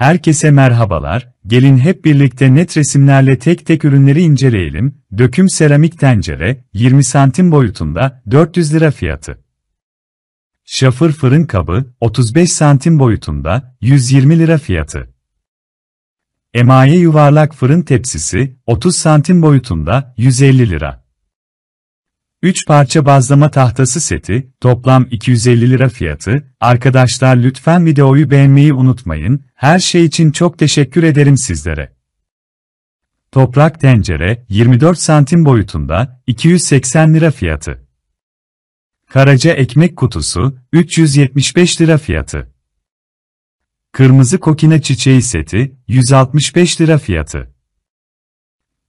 Herkese merhabalar, gelin hep birlikte net resimlerle tek tek ürünleri inceleyelim. Döküm seramik tencere, 20 santim boyutunda, 400 lira fiyatı. Şafır fırın kabı, 35 santim boyutunda, 120 lira fiyatı. Emaye yuvarlak fırın tepsisi, 30 santim boyutunda, 150 lira. 3 parça bazlama tahtası seti, toplam 250 lira fiyatı. Arkadaşlar lütfen videoyu beğenmeyi unutmayın. Her şey için çok teşekkür ederim sizlere. Toprak tencere, 24 santim boyutunda, 280 lira fiyatı. Karaca ekmek kutusu, 375 lira fiyatı. Kırmızı kokine çiçeği seti, 165 lira fiyatı.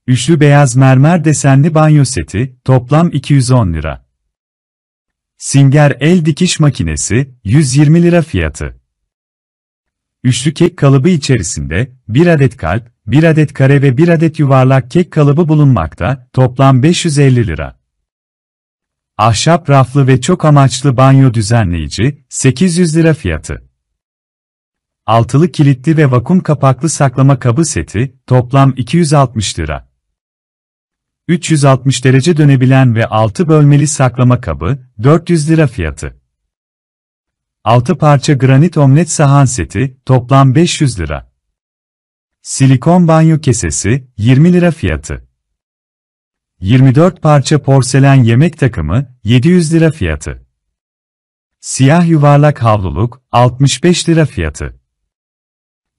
Üçlü beyaz mermer desenli banyo seti, toplam 210 lira. Singer el dikiş makinesi, 120 lira fiyatı. Üçlü kek kalıbı içerisinde, 1 adet kalp, 1 adet kare ve 1 adet yuvarlak kek kalıbı bulunmakta, toplam 550 lira. Ahşap raflı ve çok amaçlı banyo düzenleyici, 800 lira fiyatı. Altılı kilitli ve vakum kapaklı saklama kabı seti, toplam 260 lira. 360 derece dönebilen ve 6 bölmeli saklama kabı, 400 lira fiyatı. 6 parça granit omlet sahan seti, toplam 500 lira. Silikon banyo kesesi, 20 lira fiyatı. 24 parça porselen yemek takımı, 700 lira fiyatı. Siyah yuvarlak havluluk, 65 lira fiyatı.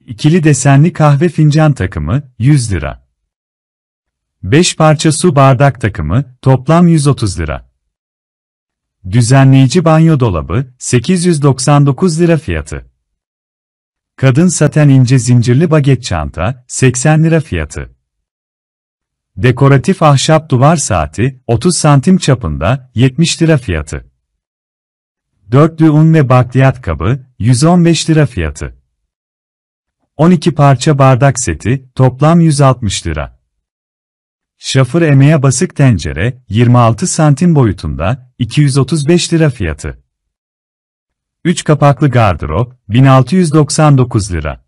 İkili desenli kahve fincan takımı, 100 lira. 5 parça su bardak takımı, toplam 130 lira. Düzenleyici banyo dolabı, 899 lira fiyatı. Kadın saten ince zincirli baget çanta, 80 lira fiyatı. Dekoratif ahşap duvar saati, 30 santim çapında, 70 lira fiyatı. Dörtlü un ve bakliyat kabı, 115 lira fiyatı. 12 parça bardak seti, toplam 160 lira. Şafır emeğe basık tencere, 26 santim boyutunda, 235 lira fiyatı. 3 kapaklı gardırop, 1699 lira.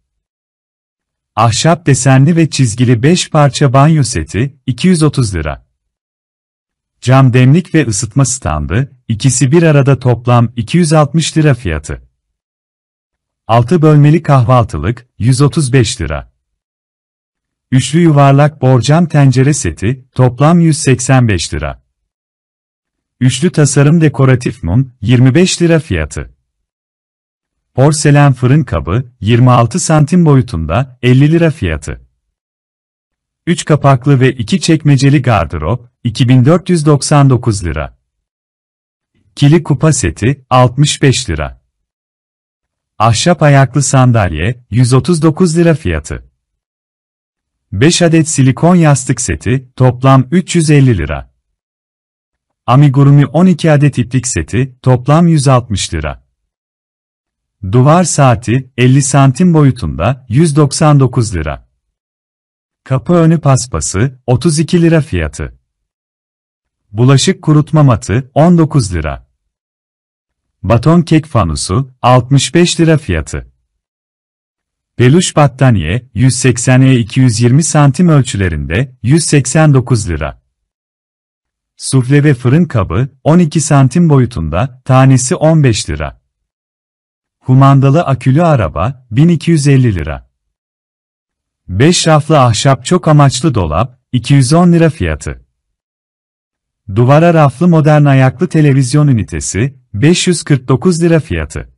Ahşap desenli ve çizgili 5 parça banyo seti, 230 lira. Cam demlik ve ısıtma standı, ikisi bir arada toplam 260 lira fiyatı. 6 bölmeli kahvaltılık, 135 lira. Üçlü yuvarlak borcam tencere seti, toplam 185 lira. Üçlü tasarım dekoratif mum, 25 lira fiyatı. Porselen fırın kabı, 26 santim boyutunda, 50 lira fiyatı. 3 kapaklı ve 2 çekmeceli gardırop, 2499 lira. Kili kupa seti, 65 lira. Ahşap ayaklı sandalye, 139 lira fiyatı. 5 adet silikon yastık seti, toplam 350 lira. Amigurumi 12 adet iplik seti, toplam 160 lira. Duvar saati, 50 santim boyutunda, 199 lira. Kapı önü paspası, 32 lira fiyatı. Bulaşık kurutma matı, 19 lira. Baton kek fanusu, 65 lira fiyatı. Peluş battaniye 180'e 220 santim ölçülerinde 189 lira. Sufle ve fırın kabı 12 santim boyutunda tanesi 15 lira. Kumandalı akülü araba 1250 lira. 5 raflı ahşap çok amaçlı dolap 210 lira fiyatı. Duvara raflı modern ayaklı televizyon ünitesi 549 lira fiyatı.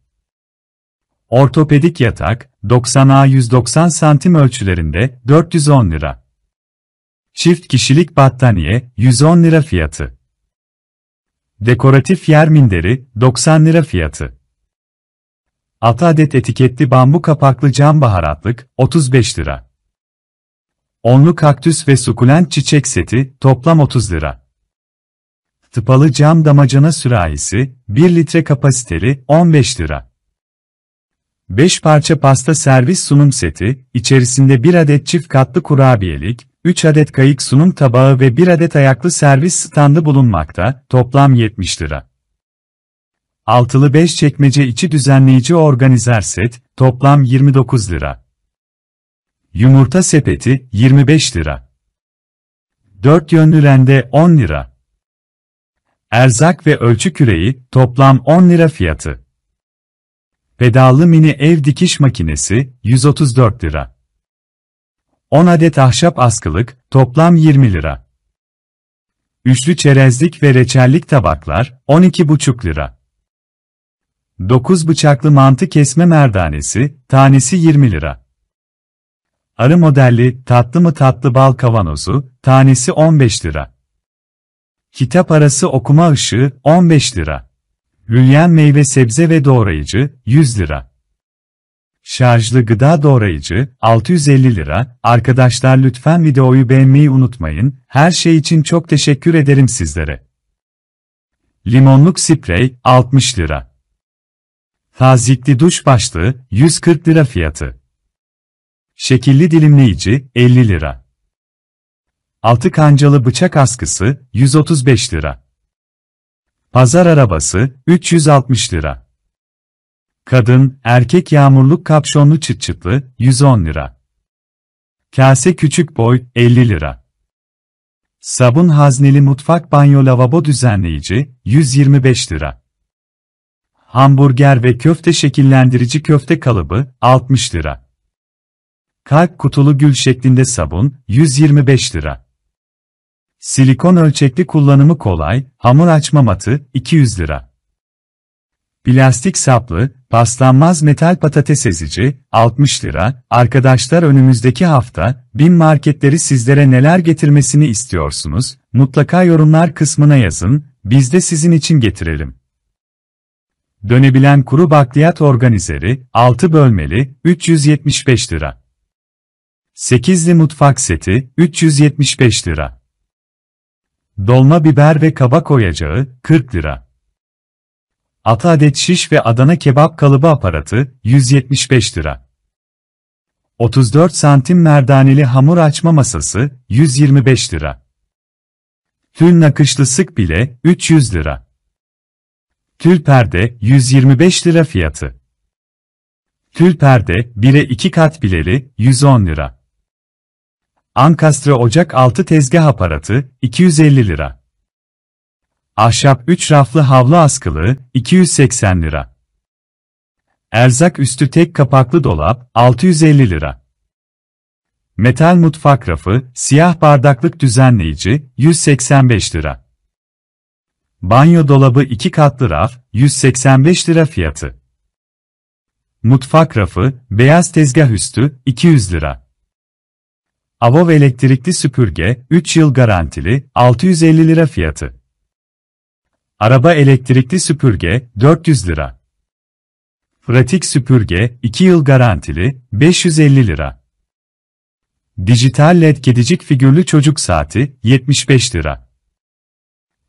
Ortopedik yatak, 90 90'a 190 santim ölçülerinde, 410 lira. Çift kişilik battaniye, 110 lira fiyatı. Dekoratif yer minderi, 90 lira fiyatı. 6 adet etiketli bambu kapaklı cam baharatlık, 35 lira. Onlu kaktüs ve sukulent çiçek seti, toplam 30 lira. Tıpalı cam damacana sürahisi, 1 litre kapasiteli, 15 lira. 5 parça pasta servis sunum seti, içerisinde 1 adet çift katlı kurabiyelik, 3 adet kayık sunum tabağı ve 1 adet ayaklı servis standı bulunmakta, toplam 70 lira. Altılı 5 çekmece içi düzenleyici organizer set, toplam 29 lira. Yumurta sepeti, 25 lira. 4 yönlü rende 10 lira. Erzak ve ölçü küreği, toplam 10 lira fiyatı. Pedalı mini ev dikiş makinesi 134 lira. 10 adet ahşap askılık toplam 20 lira. Üçlü çerezlik ve reçellik tabaklar 12,5 lira. 9 bıçaklı mantı kesme merdanesi tanesi 20 lira. Arı modelli tatlı mı tatlı bal kavanozu tanesi 15 lira. Kitap arası okuma ışığı 15 lira. Rüyen meyve sebze ve doğrayıcı 100 lira. Şarjlı gıda doğrayıcı 650 lira. Arkadaşlar lütfen videoyu beğenmeyi unutmayın. Her şey için çok teşekkür ederim sizlere. Limonluk sprey 60 lira. Tazikli duş başlığı 140 lira fiyatı. Şekilli dilimleyici 50 lira. Altı kancalı bıçak askısı 135 lira. Pazar arabası, 360 lira. Kadın, erkek yağmurluk kapşonlu çıtçıtlı, 110 lira. Kase küçük boy, 50 lira. Sabun hazneli mutfak banyo lavabo düzenleyici, 125 lira. Hamburger ve köfte şekillendirici köfte kalıbı, 60 lira. Kalp kutulu gül şeklinde sabun, 125 lira. Silikon ölçekli kullanımı kolay, hamur açma matı 200 lira. Plastik saplı, paslanmaz metal patates ezici 60 lira. Arkadaşlar önümüzdeki hafta bin marketleri sizlere neler getirmesini istiyorsunuz? Mutlaka yorumlar kısmına yazın. Biz de sizin için getirelim. Dönebilen kuru bakliyat organizeri 6 bölmeli 375 lira. 8'li mutfak seti 375 lira. Dolma biber ve kabak oyacağı 40 lira. 6 adet şiş ve Adana kebap kalıbı aparatı 175 lira. 34 santim merdaneli hamur açma masası 125 lira. Tül nakışlı sık bile 300 lira. Tül perde 125 lira fiyatı. Tül perde 1'e 2 kat bileli 110 lira. Ankastra ocak 6 tezgah aparatı 250 lira. Ahşap 3 raflı havlu askılığı 280 lira. Erzak üstü tek kapaklı dolap 650 lira. Metal mutfak rafı, siyah bardaklık düzenleyici 185 lira. Banyo dolabı 2 katlı raf 185 lira fiyatı. Mutfak rafı, beyaz tezgah üstü 200 lira. Avov elektrikli süpürge, 3 yıl garantili, 650 lira fiyatı. Araba elektrikli süpürge, 400 lira. Pratik süpürge, 2 yıl garantili, 550 lira. Dijital led kedicik figürlü çocuk saati, 75 lira.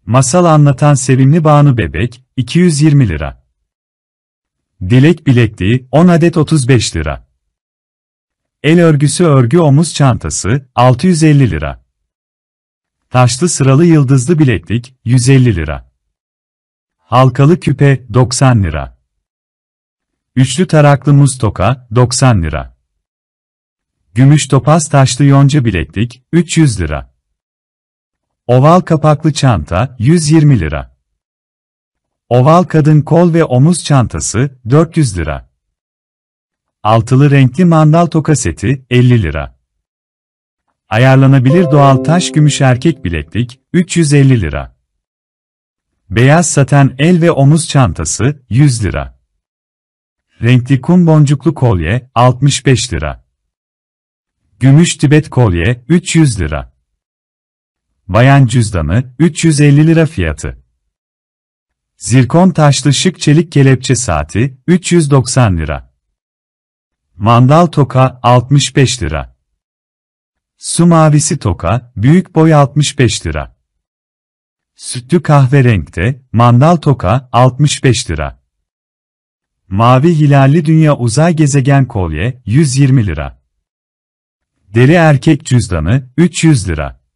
Masal anlatan sevimli bağını bebek, 220 lira. Dilek bilekliği, 10 adet 35 lira. El örgüsü örgü omuz çantası 650 lira. Taşlı sıralı yıldızlı bileklik 150 lira. Halkalı küpe 90 lira. Üçlü taraklı muz toka 90 lira. Gümüş topaz taşlı yonca bileklik 300 lira. Oval kapaklı çanta 120 lira. Oval kadın kol ve omuz çantası 400 lira. Altılı renkli mandal toka seti 50 lira. Ayarlanabilir doğal taş gümüş erkek bileklik 350 lira. Beyaz saten el ve omuz çantası 100 lira. Renkli kum boncuklu kolye 65 lira. Gümüş Tibet kolye 300 lira. Bayan cüzdanı 350 lira fiyatı. Zirkon taşlı şık çelik kelepçe saati 390 lira. Mandal toka 65 lira. Su mavisi toka, büyük boy 65 lira. Sütlü kahverengi mandal toka 65 lira. Mavi hilalli dünya uzay gezegen kolye 120 lira. Deli erkek cüzdanı 300 lira.